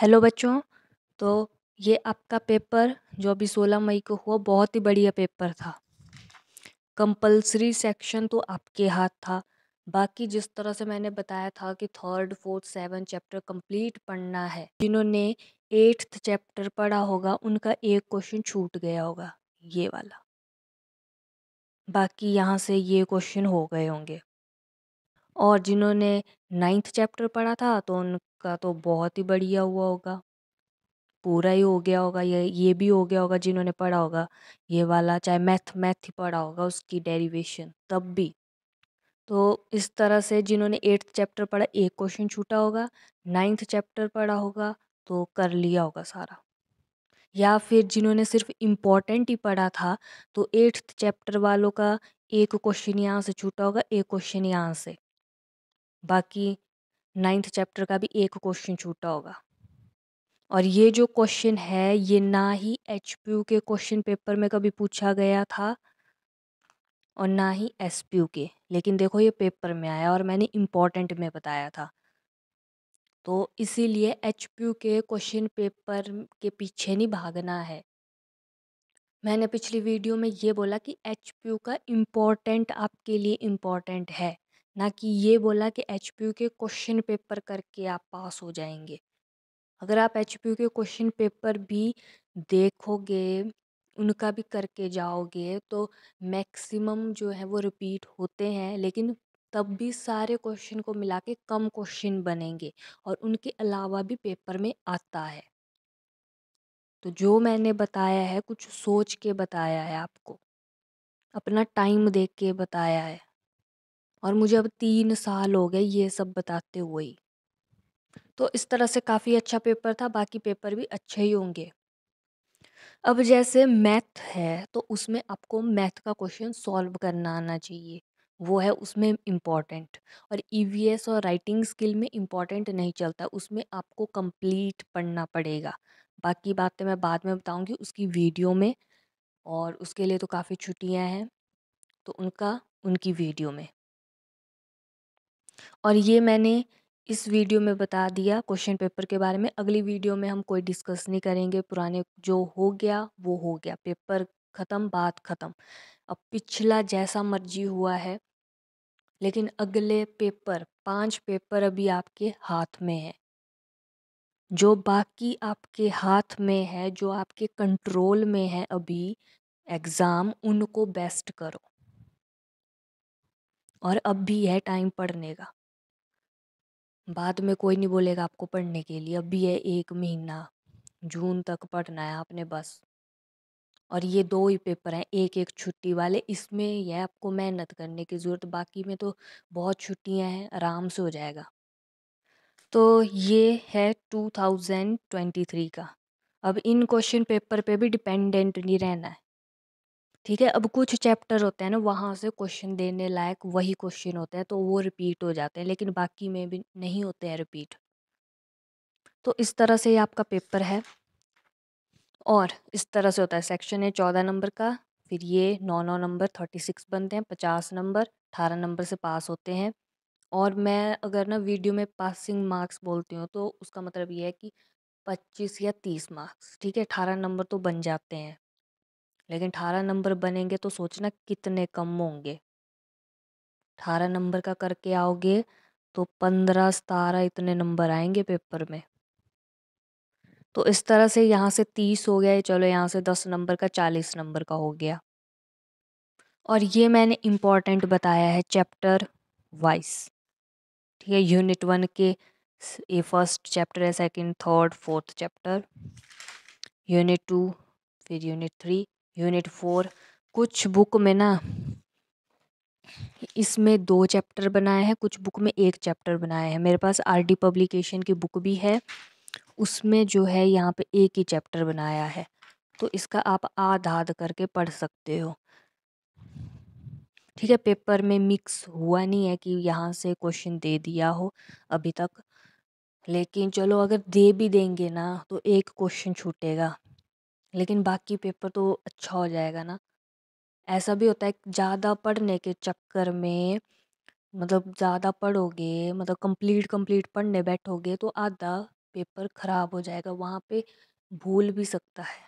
hello बच्चों तो ये आपका पेपर जो अभी सोलह मई को हुआ बहुत ही बढ़िया पेपर था कंपलसरी सेक्शन तो आपके हाथ था बाकी जिस तरह से मैंने बताया था कि third fourth seven chapter complete पढ़ना है जिन्होंने एट्थ चैप्टर पढ़ा होगा उनका एक क्वेश्चन छूट गया होगा ये वाला बाकी यहाँ से ये क्वेश्चन हो गए होंगे और जिन्होंने नाइन्थ चैप्टर पढ़ा था तो उनका तो बहुत ही बढ़िया हुआ होगा पूरा ही हो गया होगा ये ये भी हो गया होगा जिन्होंने पढ़ा होगा ये वाला चाहे मैथ मैथ ही पढ़ा होगा उसकी डेरिवेशन तब भी तो इस तरह से जिन्होंने एट्थ चैप्टर पढ़ा एक क्वेश्चन छूटा होगा नाइन्थ चैप्टर पढ़ा होगा तो कर लिया होगा सारा या फिर जिन्होंने सिर्फ इम्पॉर्टेंट ही पढ़ा था तो एट्थ चैप्टर वालों का एक क्वेश्चन यहाँ से छूटा होगा एक क्वेश्चन यहाँ से बाकी नाइन्थ चैप्टर का भी एक क्वेश्चन छूटा होगा और ये जो क्वेश्चन है ये ना ही एच के क्वेश्चन पेपर में कभी पूछा गया था और ना ही एस के लेकिन देखो ये पेपर में आया और मैंने इम्पोर्टेंट में बताया था तो इसीलिए एच के क्वेश्चन पेपर के पीछे नहीं भागना है मैंने पिछली वीडियो में ये बोला कि एच का इम्पोर्टेंट आपके लिए इम्पोर्टेंट है ना कि ये बोला कि यू के क्वेश्चन पेपर करके आप पास हो जाएंगे अगर आप यू के क्वेश्चन पेपर भी देखोगे उनका भी करके जाओगे तो मैक्सिमम जो है वो रिपीट होते हैं लेकिन तब भी सारे क्वेश्चन को मिला के कम क्वेश्चन बनेंगे और उनके अलावा भी पेपर में आता है तो जो मैंने बताया है कुछ सोच के बताया है आपको अपना टाइम देख के बताया है और मुझे अब तीन साल हो गए ये सब बताते हुए ही तो इस तरह से काफ़ी अच्छा पेपर था बाकी पेपर भी अच्छे ही होंगे अब जैसे मैथ है तो उसमें आपको मैथ का क्वेश्चन सॉल्व करना आना चाहिए वो है उसमें इम्पॉर्टेंट और ई e और राइटिंग स्किल में इम्पॉर्टेंट नहीं चलता उसमें आपको कंप्लीट पढ़ना पड़ेगा बाकी बातें मैं बाद में बताऊंगी उसकी वीडियो में और उसके लिए तो काफ़ी छुट्टियां हैं तो उनका उनकी वीडियो में और ये मैंने इस वीडियो में बता दिया क्वेश्चन पेपर के बारे में अगली वीडियो में हम कोई डिस्कस नहीं करेंगे पुराने जो हो गया वो हो गया पेपर ख़त्म बात ख़त्म अब पिछला जैसा मर्जी हुआ है लेकिन अगले पेपर पांच पेपर अभी आपके हाथ में है जो बाकी आपके हाथ में है जो आपके कंट्रोल में है अभी एग्ज़ाम उनको बेस्ट करो और अब भी है टाइम पढ़ने का बाद में कोई नहीं बोलेगा आपको पढ़ने के लिए अभी है एक महीना जून तक पढ़ना है आपने बस और ये दो ही पेपर हैं एक एक छुट्टी वाले इसमें यह आपको मेहनत करने की ज़रूरत बाकी में तो बहुत छुट्टियां हैं आराम से हो जाएगा तो ये है 2023 का अब इन क्वेश्चन पेपर पे भी डिपेंडेंट नहीं रहना है ठीक है अब कुछ चैप्टर होते हैं ना वहाँ से क्वेश्चन देने लायक वही क्वेश्चन होते हैं तो वो रिपीट हो जाते हैं लेकिन बाकी में भी नहीं होते हैं रिपीट तो इस तरह से ये आपका पेपर है और इस तरह से होता है सेक्शन है चौदह नंबर का फिर ये नौ नौ नंबर थर्टी सिक्स बनते हैं पचास नंबर अठारह नंबर से पास होते हैं और मैं अगर ना वीडियो में पासिंग मार्क्स बोलती हूँ तो उसका मतलब ये है कि पच्चीस या तीस मार्क्स ठीक है अठारह नंबर तो बन जाते हैं लेकिन अठारह नंबर बनेंगे तो सोचना कितने कम होंगे अठारह नंबर का करके आओगे तो पंद्रह सतारह इतने नंबर आएंगे पेपर में तो इस तरह से यहाँ से तीस हो गया चलो यहाँ से दस नंबर का चालीस नंबर का हो गया और ये मैंने इम्पॉर्टेंट बताया है चैप्टर वाइस ठीक है यूनिट वन के ये फर्स्ट चैप्टर है second third fourth chapter unit two फिर यूनिट थ्री यूनिट फोर कुछ बुक में ना इसमें दो चैप्टर बनाए हैं कुछ बुक में एक चैप्टर बनाया है मेरे पास आर डी पब्लिकेशन की बुक भी है उसमें जो है यहाँ पे एक ही चैप्टर बनाया है तो इसका आप आध आध करके पढ़ सकते हो ठीक है पेपर में मिक्स हुआ नहीं है कि यहाँ से क्वेश्चन दे दिया हो अभी तक लेकिन चलो अगर दे भी देंगे ना तो एक क्वेश्चन छूटेगा लेकिन बाकी पेपर तो अच्छा हो जाएगा ना ऐसा भी होता है ज़्यादा पढ़ने के चक्कर में मतलब ज़्यादा पढ़ोगे मतलब कंप्लीट कंप्लीट पढ़ने बैठोगे तो आधा पेपर खराब हो जाएगा वहाँ पे भूल भी सकता है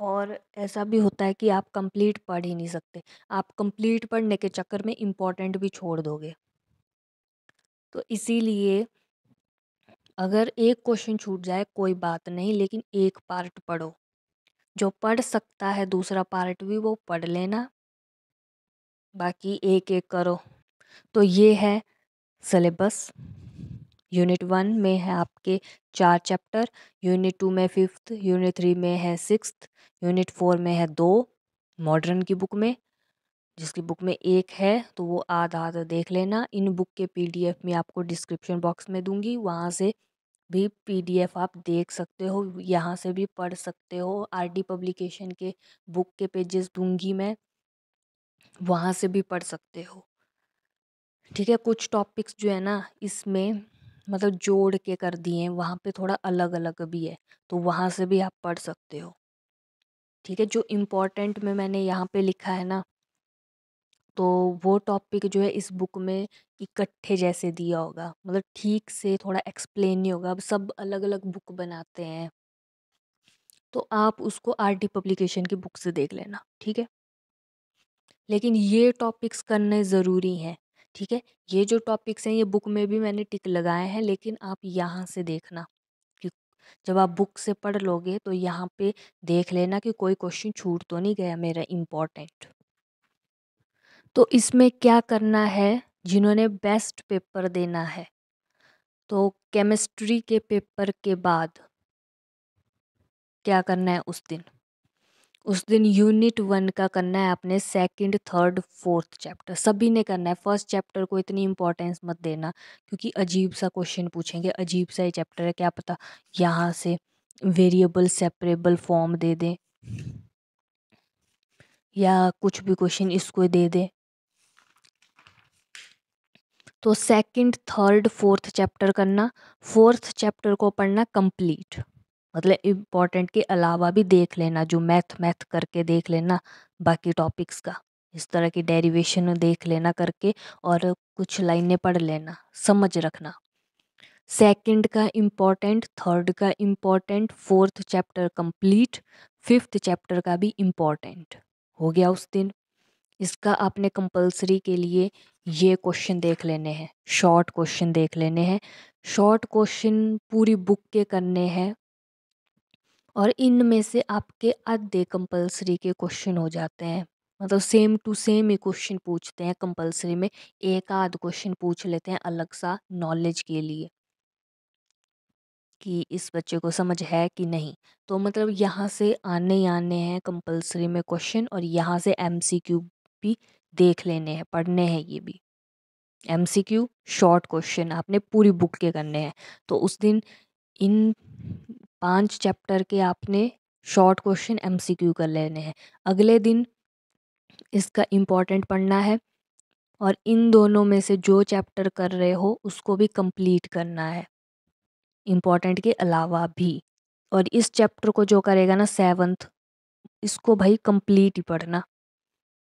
और ऐसा भी होता है कि आप कंप्लीट पढ़ ही नहीं सकते आप कंप्लीट पढ़ने के चक्कर में इम्पोर्टेंट भी छोड़ दोगे तो इसीलिए अगर एक क्वेश्चन छूट जाए कोई बात नहीं लेकिन एक पार्ट पढ़ो जो पढ़ सकता है दूसरा पार्ट भी वो पढ़ लेना बाकी एक एक करो तो ये है सिलेबस यूनिट वन में है आपके चार चैप्टर यूनिट टू में फिफ्थ यूनिट थ्री में है सिक्स यूनिट फोर में है दो मॉडर्न की बुक में जिसकी बुक में एक है तो वो आधा आधा देख लेना इन बुक के पीडीएफ में आपको डिस्क्रिप्शन बॉक्स में दूंगी वहाँ से भी पीडीएफ आप देख सकते हो यहाँ से भी पढ़ सकते हो आरडी पब्लिकेशन के बुक के पेजेस दूंगी मैं वहाँ से भी पढ़ सकते हो ठीक है कुछ टॉपिक्स जो है ना इसमें मतलब जोड़ के कर दिए हैं वहाँ पे थोड़ा अलग अलग भी है तो वहाँ से भी आप पढ़ सकते हो ठीक है जो इम्पोर्टेंट में मैंने यहाँ पे लिखा है ना तो वो टॉपिक जो है इस बुक में इकट्ठे जैसे दिया होगा मतलब ठीक से थोड़ा एक्सप्लेन नहीं होगा अब सब अलग अलग बुक बनाते हैं तो आप उसको आर डी पब्लिकेशन की बुक से देख लेना ठीक है लेकिन ये टॉपिक्स करने ज़रूरी हैं ठीक है ये जो टॉपिक्स हैं ये बुक में भी मैंने टिक लगाए हैं लेकिन आप यहाँ से देखना कि जब आप बुक से पढ़ लोगे तो यहाँ पे देख लेना कि कोई क्वेश्चन छूट तो नहीं गया मेरा इम्पोर्टेंट तो इसमें क्या करना है जिन्होंने बेस्ट पेपर देना है तो केमिस्ट्री के पेपर के बाद क्या करना है उस दिन उस दिन यूनिट वन का करना है आपने सेकंड थर्ड फोर्थ चैप्टर सभी ने करना है फर्स्ट चैप्टर को इतनी इंपॉर्टेंस मत देना क्योंकि अजीब सा क्वेश्चन पूछेंगे अजीब सा ये चैप्टर है क्या पता यहाँ से वेरिएबल सेपरेबल फॉर्म दे दें या कुछ भी क्वेश्चन इसको दे दें तो सेकंड थर्ड फोर्थ चैप्टर करना फोर्थ चैप्टर को पढ़ना कंप्लीट मतलब इम्पॉर्टेंट के अलावा भी देख लेना जो मैथ मैथ करके देख लेना बाकी टॉपिक्स का इस तरह की डेरिवेशन देख लेना करके और कुछ लाइनें पढ़ लेना समझ रखना सेकंड का इम्पॉर्टेंट थर्ड का important fourth chapter complete fifth chapter का भी इम्पॉर्टेंट हो गया उस दिन इसका आपने कंपलसरी के लिए ये क्वेश्चन देख लेने हैं शॉर्ट क्वेश्चन देख लेने हैं शॉर्ट क्वेश्चन पूरी बुक के करने हैं और इनमें से आपके आधे कंपलसरी के क्वेश्चन हो जाते हैं मतलब सेम टू सेम ही क्वेश्चन पूछते हैं कंपलसरी में एक आध क्वेश्चन पूछ लेते हैं अलग सा नॉलेज के लिए कि इस बच्चे को समझ है कि नहीं तो मतलब यहाँ से आने ही आने हैं कंपलसरी में क्वेश्चन और यहाँ से एम सी भी देख लेने हैं पढ़ने हैं ये भी M C Q short question आपने पूरी बुक के करने हैं तो उस दिन इन पांच चैप्टर के आपने short question M C Q कर लेने हैं अगले दिन इसका इम्पोर्टेंट पढ़ना है और इन दोनों में से जो चैप्टर कर रहे हो उसको भी कंप्लीट करना है इम्पॉर्टेंट के अलावा भी और इस चैप्टर को जो करेगा ना सेवन्थ इसको भाई कंप्लीट ही पढ़ना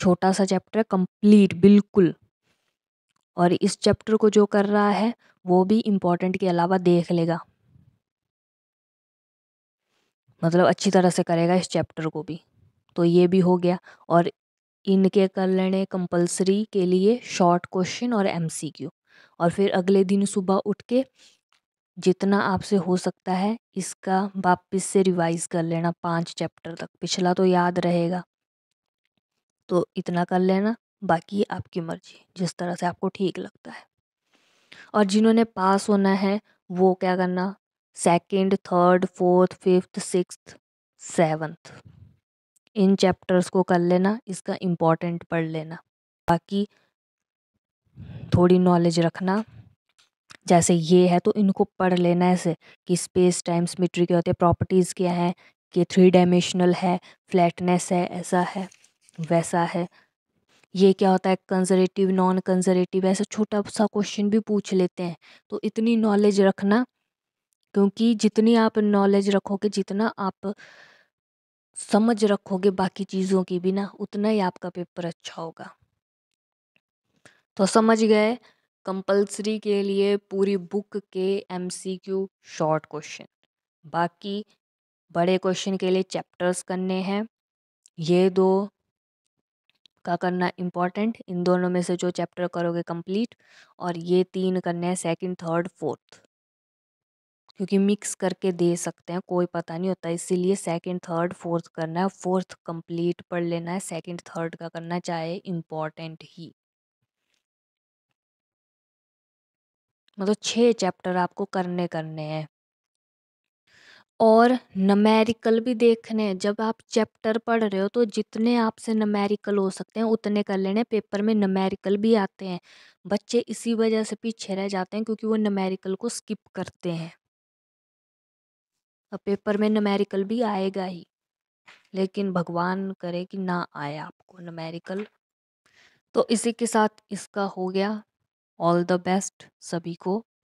छोटा सा चैप्टर है कंप्लीट बिल्कुल और इस चैप्टर को जो कर रहा है वो भी इम्पोर्टेंट के अलावा देख लेगा मतलब अच्छी तरह से करेगा इस चैप्टर को भी तो ये भी हो गया और इनके कर लेने कंपलसरी के लिए शॉर्ट क्वेश्चन और एमसीक्यू और फिर अगले दिन सुबह उठ के जितना आपसे हो सकता है इसका वापस से रिवाइज कर लेना पांच चैप्टर तक पिछला तो याद रहेगा तो इतना कर लेना बाकी आपकी मर्जी जिस तरह से आपको ठीक लगता है और जिन्होंने पास होना है वो क्या करना second third fourth fifth six seventh इन चैप्टर्स को कर लेना इसका इम्पोर्टेंट पढ़ लेना बाकी थोड़ी नॉलेज रखना जैसे ये है तो इनको पढ़ लेना ऐसे कि स्पेस टाइम्स मिट्री क्या होते हैं प्रॉपर्टीज़ क्या हैं कि थ्री डायमेंशनल है फ्लैटनेस है ऐसा है वैसा है ये क्या होता है कंजर्वेटिव नॉन कंजर्वेटिव ऐसा छोटा सा क्वेश्चन भी पूछ लेते हैं तो इतनी नॉलेज रखना क्योंकि जितनी आप नॉलेज रखोगे जितना आप समझ रखोगे बाकी चीज़ों की भी ना उतना ही आपका पेपर अच्छा होगा तो समझ गए कंपलसरी के लिए पूरी बुक के एमसीक्यू शॉर्ट क्वेश्चन बाकी बड़े क्वेश्चन के लिए चैप्टर्स करने हैं ये दो का करना इम्पॉर्टेंट इन दोनों में से जो चैप्टर करोगे कंप्लीट और ये तीन करने हैं सेकंड थर्ड फोर्थ क्योंकि मिक्स करके दे सकते हैं कोई पता नहीं होता इसीलिए सेकंड थर्ड फोर्थ करना है फोर्थ कंप्लीट पढ़ लेना है सेकंड थर्ड का करना चाहे इम्पॉर्टेंट ही मतलब छः चैप्टर आपको करने करने हैं और नमेरिकल भी देखने हैं जब आप चैप्टर पढ़ रहे हो तो जितने आपसे नमेरिकल हो सकते हैं उतने कर लेने पेपर में नमेरिकल भी आते हैं बच्चे इसी वजह से पीछे रह जाते हैं क्योंकि वो नमेरिकल को स्किप करते हैं अब पेपर में नमेरिकल भी आएगा ही लेकिन भगवान करे कि ना आए आपको नमेरिकल तो इसी के साथ इसका हो गया ऑल द बेस्ट सभी को